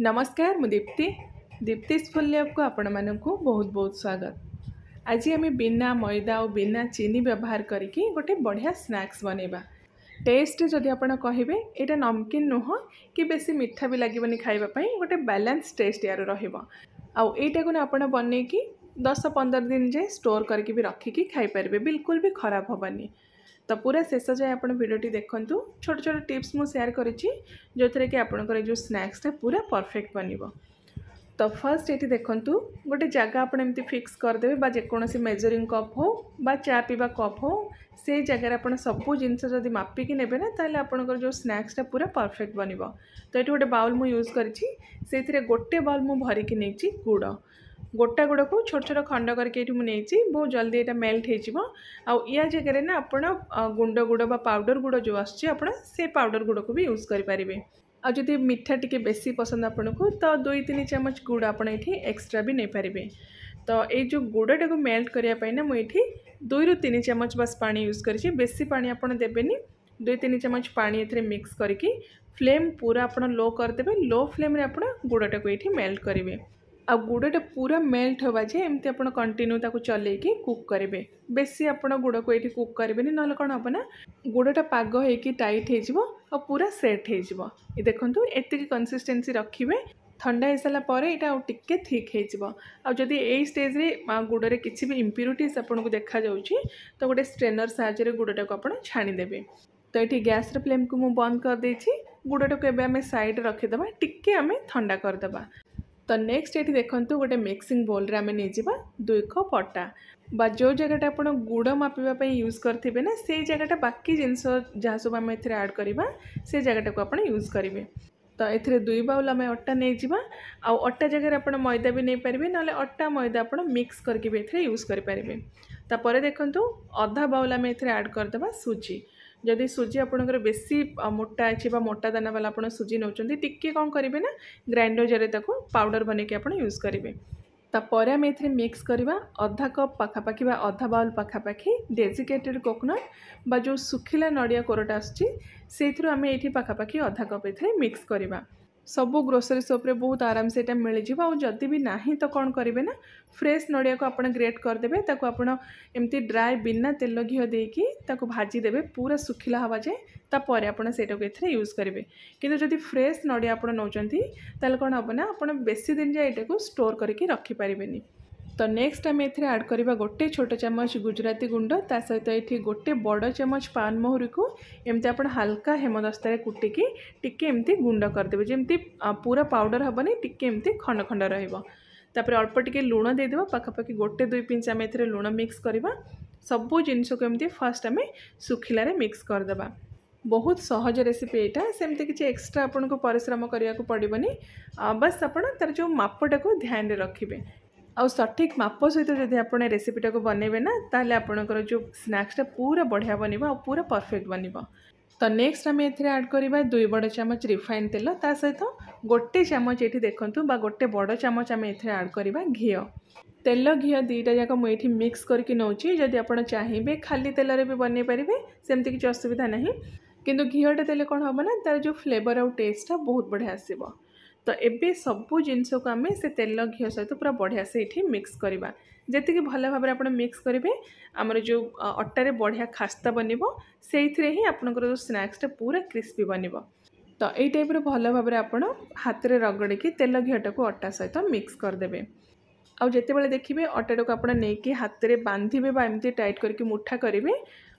नमस्कार मुदीप्ति दीप्ति स्फुल्यप को आपण मान बहुत बहुत स्वागत आज आम बिना मैदा और बिना चीनी व्यवहार करके गोटे बढ़िया स्नाक्स बनवा टेस्ट जदि आप कहे ये नुह कि बेस मिठा भी लगे नहीं खावापी गोटे बालान्स टेस्ट यार रईटा को आप बनई दस पंदर दिन जाए स्टोर करके भी रखिकी खाई बिल्कुल भी खराब हेनी तो पूरा शेष जाए आप भिडटी देखूँ छोट छोट टीप्स मुझे करी जो थे कि आपंकर जो स्नाक्सटा पूरा परफेक्ट बनब तो फर्स्ट ये देखूँ गोटे जगह आप फिक्स करदे जेकोसी मेजरी कप हो चा पीवा कप हो से जगार सब जिन जब मापिक ने आपंकर जो स्नाक्सटा पूरा परफेक्ट बन तो ये गोटे बाउल मुझ यूज कर गोटे बाउल मुझ भरिकी नहीं गुड़ গোটা গুড়াকু ছোট ছোট খণ্ড করি এটি নিয়েছি বহু জলদি এটা মেল্ট হয়ে আউ ইয়া জায়গায় না আপনার গুণ্ড গুড় বা পাউডর গুড় যে আসছে আপনার সে পাউডর গুড়ক ইউজ করে পারে ଆଉ ଯଦି ମିଠା ଟିକେ ବେଶୀ ପସନ୍ଦ ଆପଣଙ୍କୁ ତ ଦୁଇ ତିନି ଚାମଚ ଗୁଡ଼ ଆପଣ ଏଠି ଏକ୍ସଟ୍ରା ବି ନେଇପାରିବେ ତ ଏଇ ଯେଉଁ ଗୁଡ଼ଟାକୁ ମେଲ୍ଟ କରିବା ପାଇଁ ନା ମୁଁ ଏଠି ଦୁଇରୁ ତିନି ଚାମଚ ବାସ୍ ପାଣି ୟୁଜ୍ କରିଛି ବେଶୀ ପାଣି ଆପଣ ଦେବେନି ଦୁଇ ତିନି ଚାମଚ ପାଣି ଏଥିରେ ମିକ୍ସ କରିକି ଫ୍ଲେମ୍ ପୁରା ଆପଣ ଲୋ କରିଦେବେ ଲୋ ଫ୍ଲେମ୍ରେ ଆପଣ ଗୁଡ଼ଟାକୁ ଏଇଠି ମେଲ୍ଟ କରିବେ ଆଉ ଗୁଡ଼ଟା ପୁରା ମେଲ୍ଟ ହେବା ଯେ ଏମିତି ଆପଣ କଣ୍ଟିନ୍ୟୁ ତାକୁ ଚଲେଇକି କୁକ୍ କରିବେ ବେଶୀ ଆପଣ ଗୁଡ଼କୁ ଏଇଠି କୁକ୍ କରିବେନି ନହେଲେ କ'ଣ ହେବ ନା ଗୁଡ଼ଟା ପାଗ ହେଇକି ଟାଇଟ୍ ହେଇଯିବ ଆଉ ପୁରା ସେଟ୍ ହେଇଯିବ ଏ ଦେଖନ୍ତୁ ଏତିକି କନସିଷ୍ଟେନ୍ସି ରଖିବେ ଥଣ୍ଡା ହେଇସାରିଲା ପରେ ଏଇଟା ଆଉ ଟିକେ ଥିକ୍ ହେଇଯିବ ଆଉ ଯଦି ଏଇ ଷ୍ଟେଜ୍ରେ ଗୁଡ଼ରେ କିଛି ବି ଇମ୍ପ୍ୟୁରିଟିସ୍ ଆପଣଙ୍କୁ ଦେଖାଯାଉଛି ତ ଗୋଟେ ଷ୍ଟ୍ରେନର୍ ସାହାଯ୍ୟରେ ଗୁଡ଼ଟାକୁ ଆପଣ ଛାଣିଦେବେ ତ ଏଠି ଗ୍ୟାସ୍ର ଫ୍ଲେମ୍କୁ ମୁଁ ବନ୍ଦ କରିଦେଇଛି ଗୁଡ଼ଟାକୁ ଏବେ ଆମେ ସାଇଡ଼୍ ରଖିଦେବା ଟିକେ ଆମେ ଥଣ୍ଡା କରିଦେବା ତ ନେକ୍ସଟ ଏଠି ଦେଖନ୍ତୁ ଗୋଟେ ମିକ୍ସିଂ ବୋଲ୍ରେ ଆମେ ନେଇଯିବା ଦୁଇ କପ୍ ଅଟା ବା ଯେଉଁ ଜାଗାଟା ଆପଣ ଗୁଡ଼ ମାପିବା ପାଇଁ ୟୁଜ୍ କରିଥିବେ ନା ସେଇ ଜାଗାଟା ବାକି ଜିନିଷ ଯାହା ସବୁ ଆମେ ଏଥିରେ ଆଡ଼୍ କରିବା ସେ ଜାଗାଟାକୁ ଆପଣ ୟୁଜ୍ କରିବେ ତ ଏଥିରେ ଦୁଇ ବାଉଲ୍ ଆମେ ଅଟା ନେଇଯିବା ଆଉ ଅଟା ଜାଗାରେ ଆପଣ ମଇଦା ବି ନେଇପାରିବେ ନହେଲେ ଅଟା ମଇଦା ଆପଣ ମିକ୍ସ କରିକି ବି ଏଥିରେ ୟୁଜ୍ କରିପାରିବେ ତାପରେ ଦେଖନ୍ତୁ ଅଧା ବାଉଲ୍ ଆମେ ଏଥିରେ ଆଡ଼୍ କରିଦେବା ସୁଜି ଯଦି ସୁଜି ଆପଣଙ୍କର ବେଶୀ ମୋଟା ଅଛି ବା ମୋଟା ଦାନାବାଲା ଆପଣ ସୁଜି ନେଉଛନ୍ତି ଟିକିଏ କ'ଣ କରିବେ ନା ଗ୍ରାଇଣ୍ଡର ଜାରରେ ତାକୁ ପାଉଡ଼ର ବନେଇକି ଆପଣ ୟୁଜ୍ କରିବେ ତାପରେ ଆମେ ଏଥିରେ ମିକ୍ସ କରିବା ଅଧା କପ୍ ପାଖାପାଖି ବା ଅଧା ବାଉଲ୍ ପାଖାପାଖି ଡେଜିକେଟେଡ଼୍ କୋକୋନଟ୍ ବା ଯେଉଁ ଶୁଖିଲା ନଡ଼ିଆ କୋରଟା ଆସୁଛି ସେଇଥିରୁ ଆମେ ଏଇଠି ପାଖାପାଖି ଅଧା କପ୍ ଏଥିରେ ମିକ୍ସ କରିବା ସବୁ ଗ୍ରୋସରୀ ସପ୍ରେ ବହୁତ ଆରାମସେ ଏଇଟା ମିଳିଯିବ ଆଉ ଯଦି ବି ନାହିଁ ତ କ'ଣ କରିବେ ନା ଫ୍ରେଶ୍ ନଡ଼ିଆକୁ ଆପଣ ଗ୍ରେଟ୍ କରିଦେବେ ତାକୁ ଆପଣ ଏମିତି ଡ୍ରାଏ ବିନା ତେଲ ଘିଅ ଦେଇକି ତାକୁ ଭାଜିଦେବେ ପୁରା ଶୁଖିଲା ହେବା ଯାଏଁ ତାପରେ ଆପଣ ସେଇଟାକୁ ଏଥିରେ ୟୁଜ୍ କରିବେ କିନ୍ତୁ ଯଦି ଫ୍ରେଶ୍ ନଡ଼ିଆ ଆପଣ ନେଉଛନ୍ତି ତାହେଲେ କ'ଣ ହେବ ନା ଆପଣ ବେଶୀ ଦିନ ଯାଏ ଏଇଟାକୁ ଷ୍ଟୋର୍ କରିକି ରଖିପାରିବେନି तो नेक्स्ट आम एड कर गोटे छोट चमच गुजराती गुंड सहित ये गोटे बड़ चमच पान मोहरी को एमती आप हाल्का हेमदस्तार कुटिकी टी एम गुंड करदे जमी पूरा पाउडर हेनी टी एम खंड खंड रपर अल्प टी लुण देदेव पखापाखि गोटे दुई पिंच आम ए लुण मिक्स करवा सब जिनस को फास्ट आम शुखिल मिक्स करदे बहुत सहज रेसीपी यहाँ सेम किसी एक्सट्रा आपको परिश्रम करने को पड़े बस आपड़ तर जो मपटा को ध्यान रखिए ଆଉ ସଠିକ୍ ମାପ ସହିତ ଯଦି ଆପଣ ଏ ରେସିପିଟାକୁ ବନେଇବେ ନା ତାହେଲେ ଆପଣଙ୍କର ଯେଉଁ ସ୍ନାକ୍ସଟା ପୁରା ବଢ଼ିଆ ବନିବ ଆଉ ପୁରା ପରଫେକ୍ଟ ବନିବ ତ ନେକ୍ସଟ ଆମେ ଏଥିରେ ଆଡ଼୍ କରିବା ଦୁଇ ବଡ଼ ଚାମଚ ରିଫାଇନ୍ ତେଲ ତା ସହିତ ଗୋଟେ ଚାମଚ ଏଠି ଦେଖନ୍ତୁ ବା ଗୋଟେ ବଡ଼ ଚାମଚ ଆମେ ଏଥିରେ ଆଡ଼୍ କରିବା ଘିଅ ତେଲ ଘିଅ ଦୁଇଟା ଯାକ ମୁଁ ଏଠି ମିକ୍ସ କରିକି ନେଉଛି ଯଦି ଆପଣ ଚାହିଁବେ ଖାଲି ତେଲରେ ବି ବନେଇ ପାରିବେ ସେମିତି କିଛି ଅସୁବିଧା ନାହିଁ କିନ୍ତୁ ଘିଅଟା ଦେଲେ କ'ଣ ହେବ ନା ତା'ର ଯେଉଁ ଫ୍ଲେଭର୍ ଆଉ ଟେଷ୍ଟଟା ବହୁତ ବଢ଼ିଆ ଆସିବ तो ये सब जिनस को आम से तेल घी सहित पूरा बढ़िया से ये मिक्स करवा जी भल भाव में मिक्स करेंगे आमर जो अटारे बढ़िया खास्ता बनबो से ही आपंकर स्नाक्सटा पूरा क्रिस्पी बनब तो यही टाइप भल भाव में हाथ में रगड़ी तेल घीटा को अटा सहित तो मिक्स करदे आते देखिए अटाटा को आपड़ हाथ में बांधे एमती टाइट करके मुठा करेंगे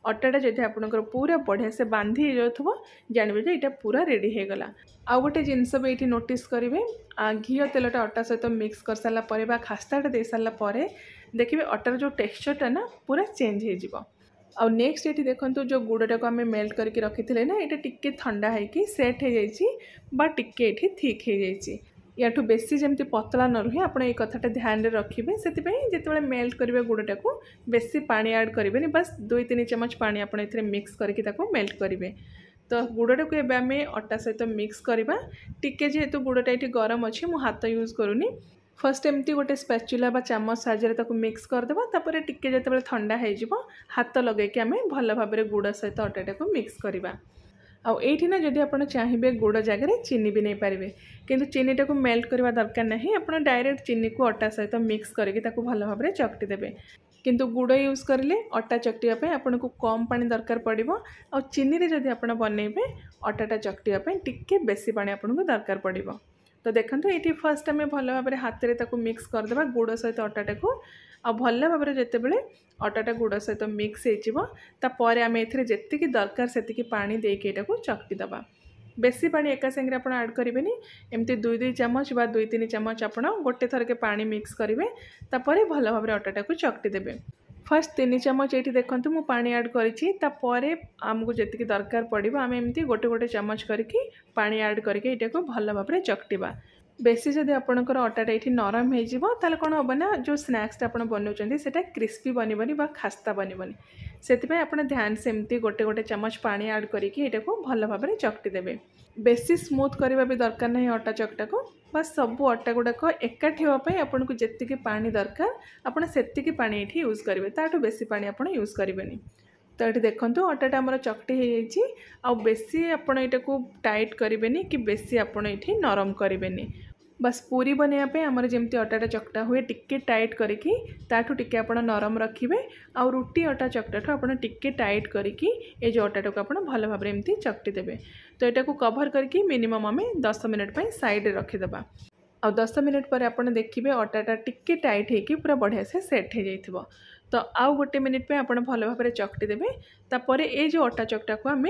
अटाटा जब आप पूरा बढ़िया से बांधी थोड़ा जानवे ये पूरा रेडीगला आउ गोटे जिनस भी ये नोट करेंगे घी तेलटा अटा सहित तो मिक्स कर सारापर खास्ताटा दे सारापर देखिए अटार जो टेक्सचरटा ना पूरा चेंज हो आउ नेक्स्ट ये देखो जो गुड़टा को आम मेल्ट करके रखी थे ना ये टिके थंडा होट हो बा ୟାଠୁ ବେଶୀ ଯେମିତି ପତଳା ନ ରୁହେ ଆପଣ ଏଇ କଥାଟା ଧ୍ୟାନରେ ରଖିବେ ସେଥିପାଇଁ ଯେତେବେଳେ ମେଲ୍ଟ କରିବେ ଗୁଡ଼ଟାକୁ ବେଶୀ ପାଣି ଆଡ଼୍ କରିବେନି ବାସ୍ ଦୁଇ ତିନି ଚାମଚ ପାଣି ଆପଣ ଏଥିରେ ମିକ୍ସ କରିକି ତାକୁ ମେଲ୍ଟ କରିବେ ତ ଗୁଡ଼ଟାକୁ ଏବେ ଆମେ ଅଟା ସହିତ ମିକ୍ସ କରିବା ଟିକେ ଯେହେତୁ ଗୁଡ଼ଟା ଏଠି ଗରମ ଅଛି ମୁଁ ହାତ ୟୁଜ୍ କରୁନି ଫାର୍ଷ୍ଟ ଏମିତି ଗୋଟେ ସ୍ପାଚୁଲା ବା ଚାମଚ ସାହାଯ୍ୟରେ ତାକୁ ମିକ୍ସ କରିଦେବା ତାପରେ ଟିକେ ଯେତେବେଳେ ଥଣ୍ଡା ହେଇଯିବ ହାତ ଲଗାଇକି ଆମେ ଭଲ ଭାବରେ ଗୁଡ଼ ସହିତ ଅଟାଟାକୁ ମିକ୍ସ କରିବା ना जब आप चाहिए गोड़ जगह चीनी भी नहीं पारे कि चीनीटा को मेल्ट करवा दरकार नहीं डायरेक्ट चीनी को अटा सहित मिक्स करके भल भाव चकटी देते कि गुड़ यूज करें अटा चकटापी आपन कम पा दरकार पड़ो आ चीनी जब आप बनइबे अटाटा चकटापी टी बेस पा आपको दरकार पड़ा ତ ଦେଖନ୍ତୁ ଏଇଠି ଫାର୍ଷ୍ଟ ଆମେ ଭଲ ଭାବରେ ହାତରେ ତାକୁ ମିକ୍ସ କରିଦେବା ଗୁଡ଼ ସହିତ ଅଟାଟାକୁ ଆଉ ଭଲ ଭାବରେ ଯେତେବେଳେ ଅଟାଟା ଗୁଡ଼ ସହିତ ମିକ୍ସ ହେଇଯିବ ତାପରେ ଆମେ ଏଥିରେ ଯେତିକି ଦରକାର ସେତିକି ପାଣି ଦେଇକି ଏଇଟାକୁ ଚକଟି ଦେବା ବେଶୀ ପାଣି ଏକା ସାଙ୍ଗରେ ଆପଣ ଆଡ଼୍ କରିବେନି ଏମିତି ଦୁଇ ଦୁଇ ଚାମଚ ବା ଦୁଇ ତିନି ଚାମଚ ଆପଣ ଗୋଟେ ଥରକେ ପାଣି ମିକ୍ସ କରିବେ ତାପରେ ଭଲ ଭାବରେ ଅଟାଟାକୁ ଚକଟି ଦେବେ ଫାର୍ଷ୍ଟ ତିନି ଚାମଚ ଏଇଠି ଦେଖନ୍ତୁ ମୁଁ ପାଣି ଆଡ଼୍ କରିଛି ତାପରେ ଆମକୁ ଯେତିକି ଦରକାର ପଡ଼ିବ ଆମେ ଏମିତି ଗୋଟେ ଗୋଟେ ଚାମଚ କରିକି ପାଣି ଆଡ଼୍ କରିକି ଏଇଟାକୁ ଭଲ ଭାବରେ ଚକଟିବା ବେଶୀ ଯଦି ଆପଣଙ୍କର ଅଟାଟା ଏଇଠି ନରମ ହେଇଯିବ ତାହେଲେ କ'ଣ ହେବ ନା ଯେଉଁ ସ୍ନାକ୍ସଟା ଆପଣ ବନାଉଛନ୍ତି ସେଇଟା କ୍ରିସ୍ପି ବନିବନି ବା ଖାସ୍ତା ବନିବନି ସେଥିପାଇଁ ଆପଣ ଧ୍ୟାନ ସେମିତି ଗୋଟେ ଗୋଟେ ଚାମଚ ପାଣି ଆଡ଼୍ କରିକି ଏଇଟାକୁ ଭଲ ଭାବରେ ଚକଟି ଦେବେ ବେଶୀ ସ୍ମୁଥ୍ କରିବା ବି ଦରକାର ନାହିଁ ଅଟା ଚକଟାକୁ फास्ट सब अटा गुड़ाक एकाठी होगापी आपको पा दरकार आपकी पा ये यूज करेंगे ताकि बेस पा आप यूज करेंगे तो ये देखो अटाटा आम चकटी हो बेस आपड़ यू टाइट करेंगे कि बेस आपड़ ये नरम करेंगे बस पूरी बनवाई आम जमी अटाटा चकटा हुए टिके टाइट करी ताकि नरम रखिए आउ रुटी अटा चकटाठ टे टाइट करी जो अटाटा को आज भल भाव चकटी देते तो यू कभर करके मिनिमम आम दस मिनट पर सैड रखिदे आ दस मिनट पर आप देखिए अटाटा टिके टाइट हो पूरा बढ़िया से सेट हो जाइए तो आउ गोटे मिनिटे आप भल भाव चकटी देते ये अटा चकटा को आम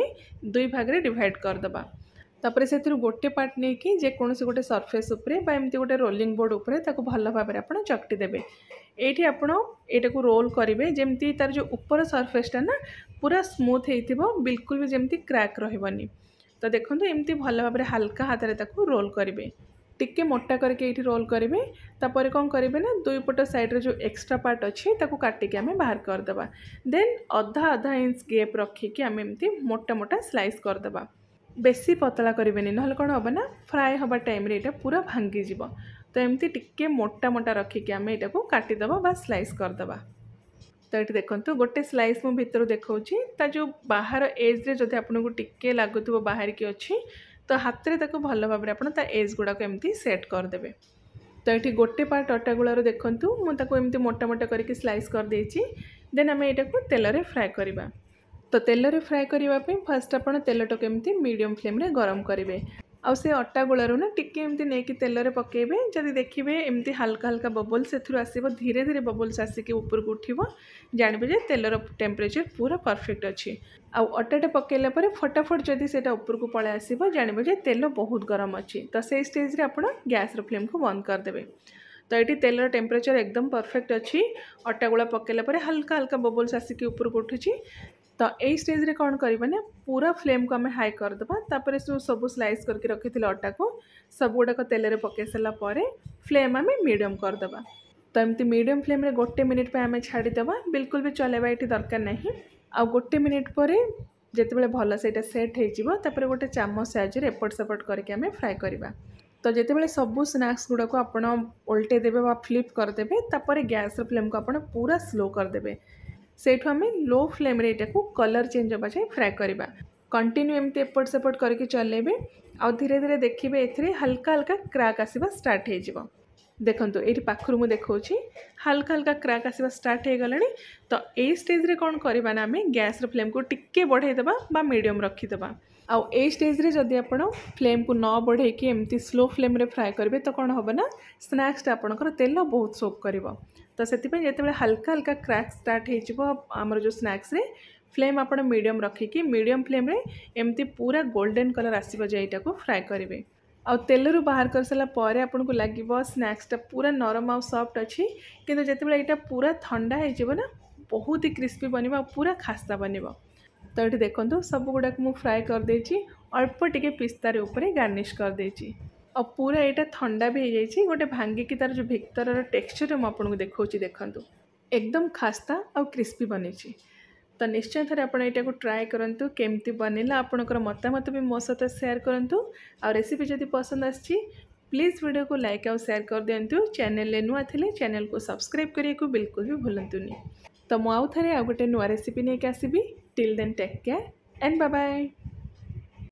दुई भाग में डिड करदे তাপরে ସେଥିରୁ ଗୋଟେ ପାର୍ଟ ନେଇକି ଯେକୌଣସି ଗୋଟେ ସର୍ଫେସ୍ ଉପରେ ବା ଏମିତି ଗୋଟେ ରୋଲିଂ ବୋର୍ଡ଼ ଉପରେ ତାକୁ ଭଲ ଭାବରେ ଆପଣ ଚକଟି ଦେବେ ଏଇଠି ଆପଣ ଏଇଟାକୁ ରୋଲ୍ କରିବେ ଯେମିତି ତା'ର ଯେଉଁ ଉପର ସର୍ଫେସ୍ଟା ନା ପୁରା ସ୍ମୁଥ୍ ହେଇଥିବ ବିଲକୁଲ ବି ଯେମିତି କ୍ରାକ୍ ରହିବନି ତ ଦେଖନ୍ତୁ ଏମିତି ଭଲ ଭାବରେ ହାଲକା ହାତରେ ତାକୁ ରୋଲ୍ କରିବେ ଟିକେ ମୋଟା କରିକି ଏଇଠି ରୋଲ୍ କରିବେ ତାପରେ କ'ଣ କରିବେ ନା ଦୁଇ ପଟ ସାଇଡ଼୍ରେ ଯେଉଁ ଏକ୍ସଟ୍ରା ପାର୍ଟ ଅଛି ତାକୁ କାଟିକି ଆମେ ବାହାର କରିଦେବା ଦେନ୍ ଅଧା ଅଧା ଇଞ୍ଚ ଗେପ୍ ରଖିକି ଆମେ ଏମିତି ମୋଟା ମୋଟା ସ୍ଲାଇସ୍ କରିଦେବା ବେଶୀ ପତଳା କରିବେନି ନହେଲେ କ'ଣ ହେବ ନା ଫ୍ରାଏ ହେବା ଟାଇମ୍ରେ ଏଇଟା ପୁରା ଭାଙ୍ଗିଯିବ ତ ଏମିତି ଟିକେ ମୋଟା ମୋଟା ରଖିକି ଆମେ ଏଇଟାକୁ କାଟିଦେବା ବା ସ୍ଲାଇସ୍ କରିଦେବା ତ ଏଠି ଦେଖନ୍ତୁ ଗୋଟେ ସ୍ଲାଇସ୍ ମୁଁ ଭିତରୁ ଦେଖାଉଛି ତା ଯେଉଁ ବାହାର ଏଜ୍ରେ ଯଦି ଆପଣଙ୍କୁ ଟିକେ ଲାଗୁଥିବ ବାହାରିକି ଅଛି ତ ହାତରେ ତାକୁ ଭଲ ଭାବରେ ଆପଣ ତା ଏଜ୍ ଗୁଡ଼ାକ ଏମିତି ସେଟ୍ କରିଦେବେ ତ ଏଠି ଗୋଟେ ପାର୍ଟ ଅଟାଗୁଳାରୁ ଦେଖନ୍ତୁ ମୁଁ ତାକୁ ଏମିତି ମୋଟା ମୋଟା କରିକି ସ୍ଲାଇସ୍ କରିଦେଇଛି ଦେନ୍ ଆମେ ଏଇଟାକୁ ତେଲରେ ଫ୍ରାଏ କରିବା ତ ତେଲରେ ଫ୍ରାଏ କରିବା ପାଇଁ ଫାଷ୍ଟ ଆପଣ ତେଲଟାକୁ ଏମିତି ମିଡ଼ିୟମ୍ ଫ୍ଲେମ୍ରେ ଗରମ କରିବେ ଆଉ ସେ ଅଟା ଗୋଳାରୁ ନା ଟିକେ ଏମିତି ନେଇକି ତେଲରେ ପକାଇବେ ଯଦି ଦେଖିବେ ଏମିତି ହାଲକା ହାଲକା ବବଲ୍ସ ସେଥିରୁ ଆସିବ ଧୀରେ ଧୀରେ ବବଲ୍ସ ଆସିକି ଉପରକୁ ଉଠିବ ଜାଣିବେ ଯେ ତେଲର ଟେମ୍ପରେଚର୍ ପୁରା ପରଫେକ୍ଟ ଅଛି ଆଉ ଅଟାଟା ପକାଇଲା ପରେ ଫଟାଫଟ ଯଦି ସେଇଟା ଉପରକୁ ପଳାଇ ଆସିବ ଜାଣିବେ ଯେ ତେଲ ବହୁତ ଗରମ ଅଛି ତ ସେଇ ଷ୍ଟେଜ୍ରେ ଆପଣ ଗ୍ୟାସ୍ର ଫ୍ଲେମ୍କୁ ବନ୍ଦ କରିଦେବେ ତ ଏଠି ତେଲର ଟେମ୍ପରେଚର୍ ଏକଦମ ପରଫେକ୍ଟ ଅଛି ଅଟା ଗୁଳା ପକାଇଲା ପରେ ହାଲକା ହାଲକା ବବଲ୍ସ ଆସିକି ଉପରକୁ ଉଠୁଛି तो यही स्टेज रे कौन करना पूरा फ्लेम को आम हाई करदे सब स्लाइस करके रखी अटा को सब गुड़ाक तेल पक सर फ्लेम आम मीडियम करदे तो एमती मीडियम फ्लेम रे गोटे मिनिट पर आम छाड़ीदे बिलकुल भी चलवा ये दरकार नहीं आ गोटे मिनिट पर जितेबाला भल से सेट हो गए चामच साइज़ एपट सेपट करके फ्राए करवा तो जितेबाला सब स्नाक्स गुड़ाक आपड़ उल्टे फ्लिप करदे गैस फ्लेम को आज पूरा स्लो करदे ସେଇଠୁ ଆମେ ଲୋ ଫ୍ଲେମ୍ରେ ଏଇଟାକୁ କଲର୍ ଚେଞ୍ଜ ହେବା ଯାଏଁ ଫ୍ରାଏ କରିବା କଣ୍ଟିନ୍ୟୁ ଏମିତି ଏପଟ ସେପଟ କରିକି ଚଲେଇବେ ଆଉ ଧୀରେ ଧୀରେ ଦେଖିବେ ଏଥିରେ ହାଲକା ହାଲକା କ୍ରାକ୍ ଆସିବା ଷ୍ଟାର୍ଟ ହେଇଯିବ ଦେଖନ୍ତୁ ଏଇଠି ପାଖରୁ ମୁଁ ଦେଖାଉଛି ହାଲକା ହାଲକା କ୍ରାକ୍ ଆସିବା ଷ୍ଟାର୍ଟ ହେଇଗଲାଣି ତ ଏଇ ଷ୍ଟେଜ୍ରେ କ'ଣ କରିବା ନା ଆମେ ଗ୍ୟାସ୍ର ଫ୍ଲେମ୍କୁ ଟିକେ ବଢ଼େଇଦେବା ବା ମିଡ଼ିୟମ୍ ରଖିଦେବା आउ ए स्टेज्रे जदि आप फ्लेम को न बढ़े कि एमती स्लो फ्लेम फ्राए करेंगे तो कौन हम ना स्नाक्सटे आपंकर तेल बहुत सोप कर तो से हाल्का हाल्का क्राक स्टार्ट आमर जो स्नाक्स फ्लेम आपड़ मीडियम रखिकी मीडियम फ्लेम एमती पूरा गोल्डेन कलर को फ्राए करेंगे आउ तेल बाहर कर सारापर आपको लगे स्नाक्सटा पूरा नरम आउ सफ्ट अच्छी कितना जिते बारा पूरा थंडा होना बहुत ही क्रिस्पी बनवा पूरा खास्ता बनवा तो ये देखो सब गुड़ाक मुझे फ्राए करदे अल्प टिके पिस्तार उपर गार्निश करदे और पूरा यहाँ थंडा भी हो जाए गोटे भांगिकी तार जो भिक्तर टेक्सचर मुझे देखा देखूँ एकदम खास्ता आ क्रिस्पी बनी तो निश्चय थे आपको ट्राए करूँ केमती बनला आपणकर मतामत भी मो सहित सेयार करूँ आसीपी जब पसंद आसी प्लीज भिड को लाइक आउ सेयार कर दिंतु चेल नुआ थे चेल को सब्सक्राइब करने को बिल्कुल भी भूलु तो मुझे आउ थे गोटे नुआ रेसीपी नहीं आसबी Till then, take care and bye bye.